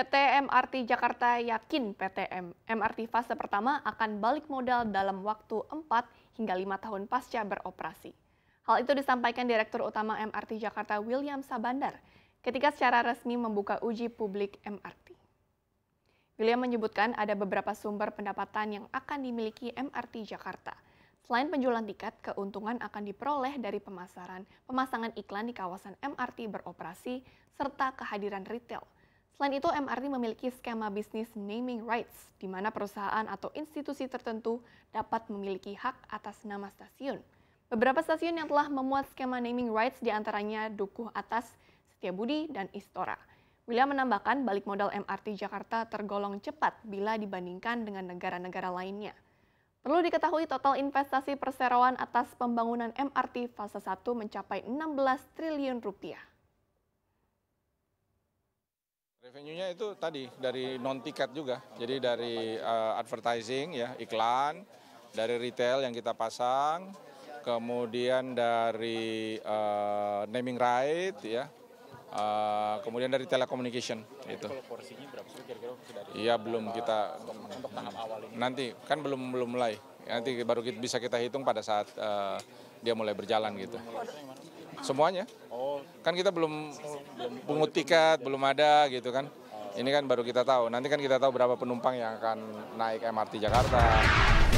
PT MRT Jakarta yakin PT MRT fase pertama akan balik modal dalam waktu 4 hingga 5 tahun pasca beroperasi. Hal itu disampaikan Direktur Utama MRT Jakarta William Sabandar ketika secara resmi membuka uji publik MRT. William menyebutkan ada beberapa sumber pendapatan yang akan dimiliki MRT Jakarta. Selain penjualan tiket, keuntungan akan diperoleh dari pemasaran, pemasangan iklan di kawasan MRT beroperasi, serta kehadiran retail – Selain itu, MRT memiliki skema bisnis naming rights, di mana perusahaan atau institusi tertentu dapat memiliki hak atas nama stasiun. Beberapa stasiun yang telah memuat skema naming rights diantaranya Dukuh Atas, Setiabudi, dan Istora. William menambahkan balik modal MRT Jakarta tergolong cepat bila dibandingkan dengan negara-negara lainnya. Perlu diketahui total investasi perseroan atas pembangunan MRT fase 1 mencapai 16 triliun rupiah. Revenue-nya itu tadi dari non tiket juga. Jadi dari uh, advertising ya, iklan, dari retail yang kita pasang, kemudian dari uh, naming right ya. Uh, kemudian dari telecommunication itu. Kalau porsinya berapa sih kira-kira dari Iya, belum kita untuk, untuk tahap awal ini. Nanti kan belum belum mulai. Nanti baru kita, bisa kita hitung pada saat uh, dia mulai berjalan gitu. Semuanya. Kan kita belum pungut tiket, belum ada gitu kan. Ini kan baru kita tahu. Nanti kan kita tahu berapa penumpang yang akan naik MRT Jakarta.